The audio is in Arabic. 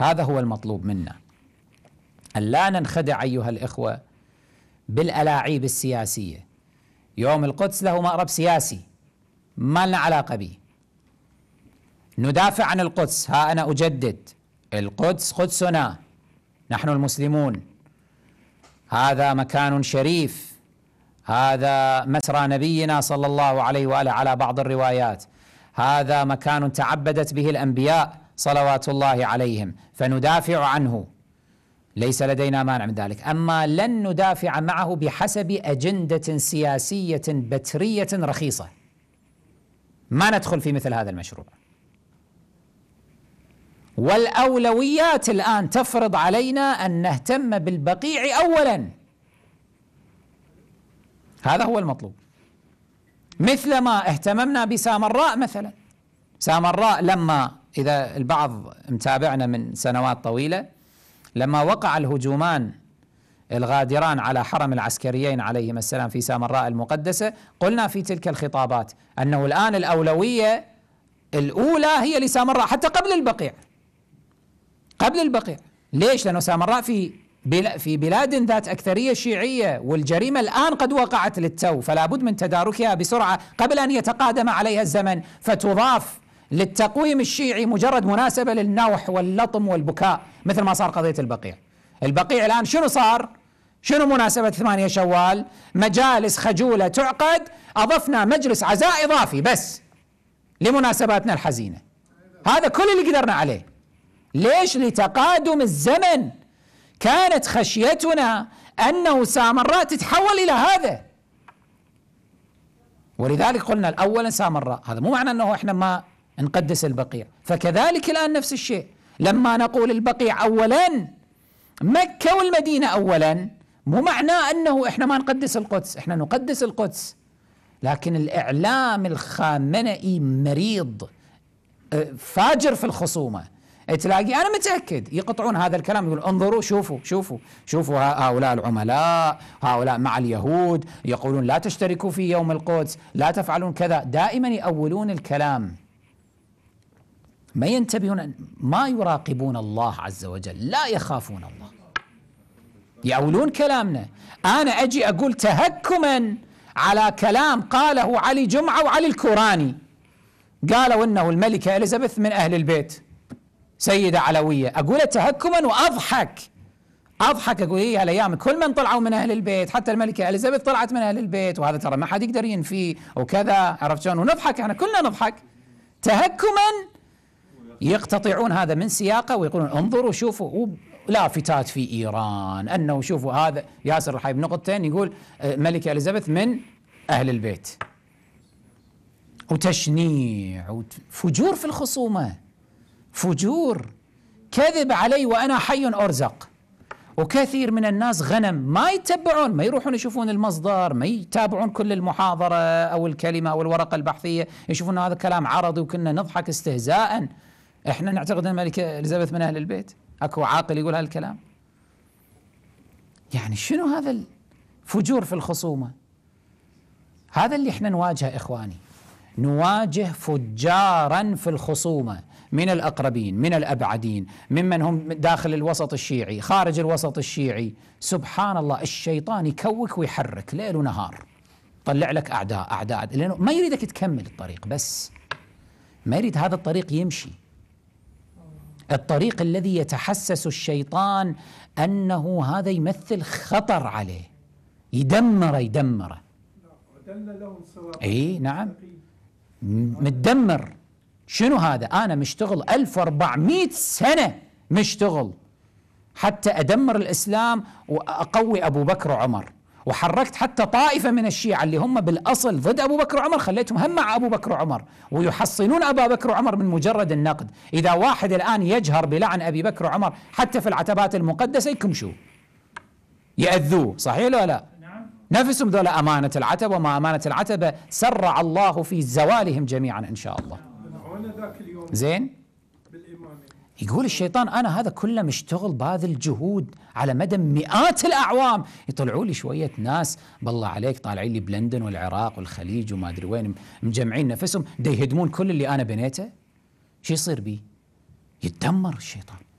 هذا هو المطلوب منا أن لا ننخدع أيها الإخوة بالألاعيب السياسية يوم القدس له مأرب سياسي ما لنا علاقة به ندافع عن القدس ها أنا أجدد القدس قدسنا نحن المسلمون هذا مكان شريف هذا مسرى نبينا صلى الله عليه وآله على بعض الروايات هذا مكان تعبدت به الأنبياء صلوات الله عليهم فندافع عنه ليس لدينا مانع من ذلك أما لن ندافع معه بحسب أجندة سياسية بترية رخيصة ما ندخل في مثل هذا المشروع والأولويات الآن تفرض علينا أن نهتم بالبقيع أولا هذا هو المطلوب مثلما اهتممنا بسامراء مثلا سامراء لما إذا البعض متابعنا من سنوات طويلة لما وقع الهجومان الغادران على حرم العسكريين عليهم السلام في سامراء المقدسة قلنا في تلك الخطابات أنه الآن الأولوية الأولى هي لسامراء حتى قبل البقيع قبل البقيع ليش؟ لأنه سامراء في في بلاد ذات أكثرية شيعية والجريمة الآن قد وقعت للتو فلا بد من تداركها بسرعة قبل أن يتقادم عليها الزمن فتضاف للتقويم الشيعي مجرد مناسبة للنوح واللطم والبكاء مثل ما صار قضية البقيع البقيع الآن شنو صار شنو مناسبة ثمانية شوال مجالس خجولة تعقد أضفنا مجلس عزاء إضافي بس لمناسباتنا الحزينة هذا كل اللي قدرنا عليه ليش لتقادم الزمن كانت خشيتنا أنه سامراء تتحول إلى هذا ولذلك قلنا الأول سامراء هذا مو معنى أنه إحنا ما نقدس البقيع فكذلك الآن نفس الشيء لما نقول البقيع أولا مكة والمدينة أولا مو معناه أنه إحنا ما نقدس القدس إحنا نقدس القدس لكن الإعلام الخامنئي مريض أه، فاجر في الخصومة تلاقي أنا متأكد يقطعون هذا الكلام يقول انظروا شوفوا شوفوا شوفوا هؤلاء العملاء هؤلاء مع اليهود يقولون لا تشتركوا في يوم القدس لا تفعلون كذا دائما يأولون الكلام ما ينتبهون ما يراقبون الله عز وجل لا يخافون الله يأولون كلامنا أنا أجي أقول تهكما على كلام قاله علي جمعة وعلي الكوراني قالوا أنه الملكة إليزابيث من أهل البيت سيدة علوية أقول تهكما وأضحك أضحك أقول إيه هالأيام كل من طلعوا من أهل البيت حتى الملكة إليزابيث طلعت من أهل البيت وهذا ترى ما حد يقدر ينفيه وكذا عرفت شلون ونضحك احنا كلنا نضحك تهكما يقتطعون هذا من سياقه ويقولون انظروا شوفوا لافتات في ايران انه شوفوا هذا ياسر الحايب نقطتين يقول آه، ملكه اليزابيث من اهل البيت وتشنيع وفجور في الخصومه فجور كذب علي وانا حي ارزق وكثير من الناس غنم ما يتبعون ما يروحون يشوفون المصدر ما يتابعون كل المحاضرة أو الكلمة أو الورقة البحثية يشوفون هذا كلام عرضي وكنا نضحك استهزاء احنا نعتقد ان الملكه اليزابيث من اهل البيت اكو عاقل يقول هالكلام يعني شنو هذا الفجور في الخصومه هذا اللي احنا نواجهه اخواني نواجه فجارا في الخصومه من الاقربين من الابعدين ممن هم داخل الوسط الشيعي خارج الوسط الشيعي سبحان الله الشيطان يكوك ويحرك ليل ونهار طلع لك اعداء اعداء لانه ما يريدك تكمل الطريق بس ما يريد هذا الطريق يمشي الطريق الذي يتحسس الشيطان انه هذا يمثل خطر عليه يدمره يدمره اي نعم متدمر شنو هذا انا مشتغل 1400 سنه مشتغل حتى ادمر الاسلام واقوي ابو بكر وعمر وحركت حتى طائفة من الشيعة اللي هم بالأصل ضد أبو بكر وعمر خليتهم هم مع أبو بكر وعمر ويحصنون أبا بكر وعمر من مجرد النقد إذا واحد الآن يجهر بلعن أبي بكر وعمر حتى في العتبات المقدسة يكمشوا يأذوه صحيح ولا لا نعم. نفسهم ذولا أمانة العتبة وما أمانة العتبة سرع الله في زوالهم جميعا إن شاء الله زين يقول الشيطان أنا هذا كله مشتغل باذل الجهود على مدى مئات الأعوام يطلعوا لي شوية ناس بالله عليك طالعين لي بلندن والعراق والخليج وما أدري وين مجمعين نفسهم ديهدمون كل اللي أنا بنيته شو يصير بي يتدمر الشيطان